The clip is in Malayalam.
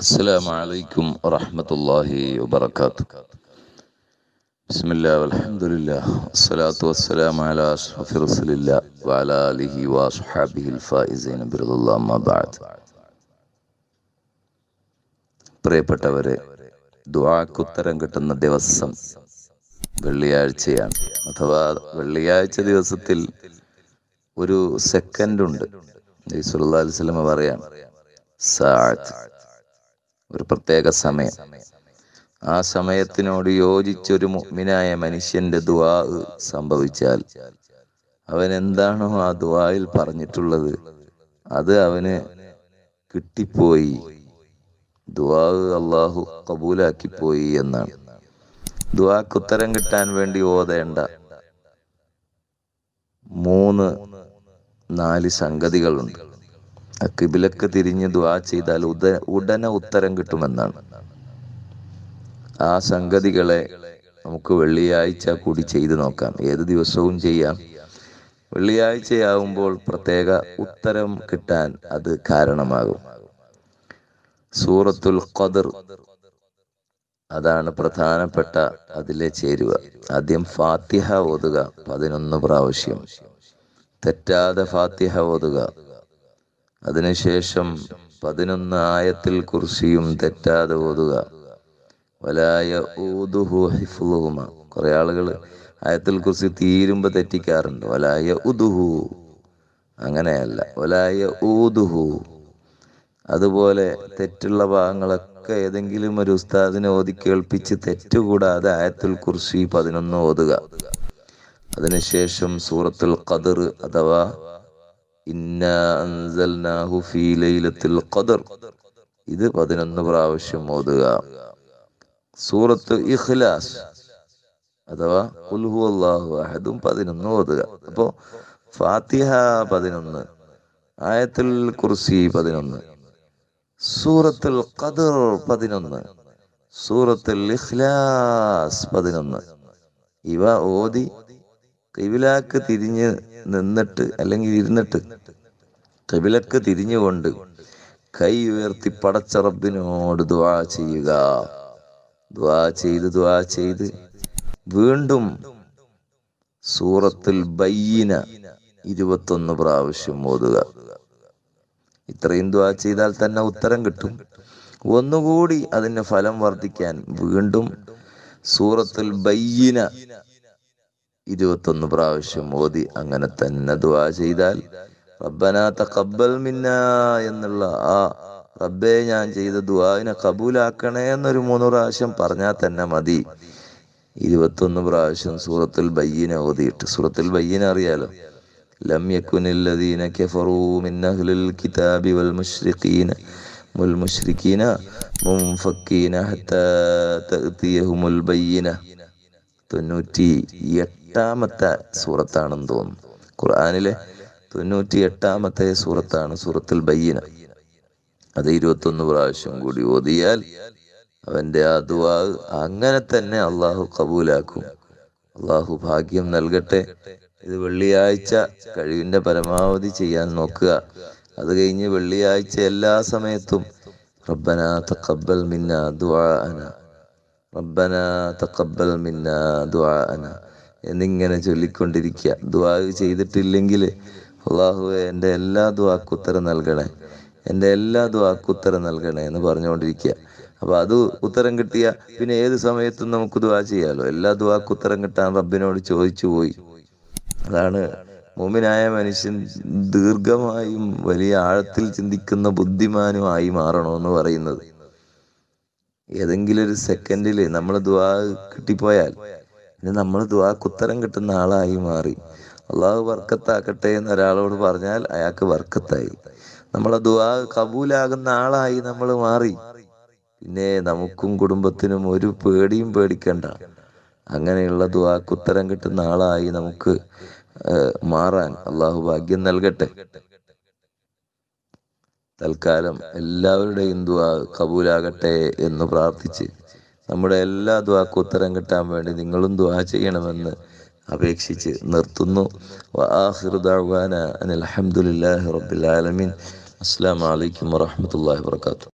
അസ്സലാമലൈക്കും വറഹമത്തല്ലാഹി വബർക്കാത്തു ബിസ്മില്ലാ അൽഹംദുലില്ലാ അസ്സലാത്തു വസ്സലാം അലാ അഷ്റഫി റസൂലില്ലാ വഅലാ ആലിഹി വസ്ഹാബിഹിൽ ഫായിസീന ബിറളല്ലാഹ മാ ബാഅദ് പ്രിയപ്പെട്ടവരെ ദുആക്ക് ഉത്തരം കിട്ടുന്ന ദിവസം വെള്ളിയാഴ്ചയാണ് അഥവാ വെള്ളിയാഴ്ച ദിവസത്തിൽ ഒരു സെക്കൻഡ് ഉണ്ട് നബി അലൈഹി വസല്ലം പറയാം സാഅത്ത് ഒരു പ്രത്യേക സമയം ആ സമയത്തിനോട് യോജിച്ചൊരു മുഅ്മിനായ മനുഷ്യന്റെ ദുവാ സംഭവിച്ചാൽ അവൻ എന്താണോ ആ ദുവായിൽ പറഞ്ഞിട്ടുള്ളത് അത് അവന് കിട്ടിപ്പോയി ദുവാ അള്ളാഹു കബൂലാക്കിപ്പോയി എന്നാണ് ദുആക്ക് ഉത്തരം കിട്ടാൻ വേണ്ടി ഓതേണ്ട മൂന്ന് നാല് സംഗതികളുണ്ട് കിബിലക്ക് തിരിഞ്ഞ് ദ്വാ ചെയ്താൽ ഉദ ഉടനെ ഉത്തരം കിട്ടുമെന്നാണ് ആ സംഗതികളെ നമുക്ക് വെള്ളിയാഴ്ച കൂടി ചെയ്തു നോക്കാം ഏത് ദിവസവും ചെയ്യാം വെള്ളിയാഴ്ചയാവുമ്പോൾ പ്രത്യേക ഉത്തരം കിട്ടാൻ അത് കാരണമാകും സൂറത്തുൽ ഖദർ അതാണ് പ്രധാനപ്പെട്ട അതിലെ ചേരുവ ആദ്യം ഫാത്തിഹ ഓതുക പതിനൊന്ന് പ്രാവശ്യം തെറ്റാതെ ഫാത്തിഹ ഓതുക അതിനുശേഷം പതിനൊന്ന് ആയത്തിൽ കുർസിയും തെറ്റാതെ ഓതുക വലായ ഊദുഹു ഹിഫുഹുമ കുറെ ആളുകൾ ആയത്തിൽ കുർസി തീരുമ്പോ തെറ്റിക്കാറുണ്ട് വലായ ഉദുഹു അങ്ങനെയല്ല വലായ ഊദുഹു അതുപോലെ തെറ്റുള്ള ഭാഗങ്ങളൊക്കെ ഏതെങ്കിലും ഒരു ഉസ്താദിനെ ഓതി കേൾപ്പിച്ച് തെറ്റുകൂടാതെ ആയത്തിൽ കുർസി പതിനൊന്ന് ഓതുക അതിനുശേഷം സൂറത്തുൽ കതിർ അഥവാ ഇന്ന അൻസൽനാഹു ഫീ ലൈലത്തുൽ ഖദർ ഇത് പതിനൊന്ന് പ്രാവശ്യം ഓതുക സൂറത്ത് ഇഖ്ലാസ് അഥവാ ഖുൽ ഹുവല്ലാഹു അഹദും പതിനൊന്ന് ഓതുക അപ്പോ ഫാത്തിഹ പതിനൊന്ന് ആയത്തുൽ കുർസി പതിനൊന്ന് സൂറത്തുൽ ഖദർ പതിനൊന്ന് സൂറത്തുൽ ഇഖ്ലാസ് പതിനൊന്ന് ഇവ ഓതി കിവിലാക്ക് തിരിഞ്ഞ് നിന്നിട്ട് അല്ലെങ്കിൽ ഇരുന്നിട്ട് കിവിലക്ക് തിരിഞ്ഞുകൊണ്ട് കൈ ഉയർത്തി പടച്ച റബ്ബിനോട് ദ്വാ ചെയ്യുക ദ്വാ ചെയ്ത് ദ്വാ ചെയ്ത് വീണ്ടും സൂറത്തിൽ ബയ്യന ഇരുപത്തൊന്ന് പ്രാവശ്യം ഓതുക ഇത്രയും ദ്വാ ചെയ്താൽ തന്നെ ഉത്തരം കിട്ടും ഒന്നുകൂടി അതിന് ഫലം വർദ്ധിക്കാൻ വീണ്ടും സൂറത്തിൽ ബയ്യന ഇരുപത്തൊന്ന് പ്രാവശ്യം ഓതി അങ്ങനെ തന്നെ ദുവാ ചെയ്താൽ റബ്ബനാത്ത തഖബ്ബൽ മിന്ന എന്നുള്ള ആ റബ്ബെ ഞാൻ ചെയ്ത ദുവാവിനെ കബൂലാക്കണേ എന്നൊരു മൂന്ന് പ്രാവശ്യം പറഞ്ഞാൽ തന്നെ മതി ഇരുപത്തൊന്ന് പ്രാവശ്യം സൂറത്തുൽ ബയ്യനെ ഓതിയിട്ട് സൂറത്തുൽ ബയ്യനെ അറിയാലോ ലം മിൻ അഹ്ലിൽ മുശ്രിഖീന മുശ്രിഖീന ഹത്താ തൊണ്ണൂറ്റി എട്ടാമത്തെ സൂറത്താണെന്ന് തോന്നുന്നു ഖുർആാനിലെ തൊണ്ണൂറ്റി എട്ടാമത്തെ സൂറത്താണ് സൂറത്തുൽ ബയ്യന അത് ഇരുപത്തൊന്ന് പ്രാവശ്യം കൂടി ഓതിയാൽ അവന്റെ ആ ദുവാ അങ്ങനെ തന്നെ അള്ളാഹു കബൂലാക്കും അള്ളാഹു ഭാഗ്യം നൽകട്ടെ ഇത് വെള്ളിയാഴ്ച കഴിവിന്റെ പരമാവധി ചെയ്യാൻ നോക്കുക അത് കഴിഞ്ഞ് വെള്ളിയാഴ്ച എല്ലാ സമയത്തും റബ്ബന തക്കബൽ മിന്ന ദുആന റബ്ബന തക്കബൽ മിന്ന ദുആന എന്നിങ്ങനെ ചൊല്ലിക്കൊണ്ടിരിക്കുക ദ്വാ ചെയ്തിട്ടില്ലെങ്കിൽ അള്ളാഹുവെ എൻ്റെ എല്ലാ ദുവാക്കുത്തരം നൽകണേ എൻ്റെ എല്ലാ ദുവാക്കുത്തരം നൽകണേ എന്ന് പറഞ്ഞുകൊണ്ടിരിക്കുക അപ്പൊ അത് ഉത്തരം കിട്ടിയ പിന്നെ ഏത് സമയത്തും നമുക്ക് ദ്വാ ചെയ്യാലോ എല്ലാ ദ്വാക്കുത്തരം കിട്ടാൻ റബ്ബിനോട് ചോദിച്ചു പോയി അതാണ് മോമിനായ മനുഷ്യൻ ദീർഘമായും വലിയ ആഴത്തിൽ ചിന്തിക്കുന്ന ബുദ്ധിമാനുമായി മാറണമെന്ന് പറയുന്നത് ഏതെങ്കിലും ഒരു സെക്കൻഡിൽ നമ്മൾ ദ്വാ കിട്ടിപ്പോയാൽ ഇനി നമ്മൾ കുത്തരം കിട്ടുന്ന ആളായി മാറി അള്ളാഹു വർക്കത്താക്കട്ടെ എന്ന് ഒരാളോട് പറഞ്ഞാൽ അയാൾക്ക് വർക്കത്തായി നമ്മളെ ദുവാ കബൂലാകുന്ന ആളായി നമ്മൾ മാറി പിന്നെ നമുക്കും കുടുംബത്തിനും ഒരു പേടിയും പേടിക്കണ്ട അങ്ങനെയുള്ള ദുവാക്ക് ഉത്തരം കിട്ടുന്ന ആളായി നമുക്ക് മാറാൻ അള്ളാഹു ഭാഗ്യം നൽകട്ടെ തൽക്കാലം എല്ലാവരുടെയും ദുവാ കബൂലാകട്ടെ എന്ന് പ്രാർത്ഥിച്ച് നമ്മുടെ എല്ലാ ദ്വാക്കും ഉത്തരം കിട്ടാൻ വേണ്ടി നിങ്ങളും ദ്വാ ചെയ്യണമെന്ന് അപേക്ഷിച്ച് നിർത്തുന്നു റബ്ബിൽ ആലമീൻ അസ്സാം വലൈക്കും വാഹമത്തല്ലാ വാത്തു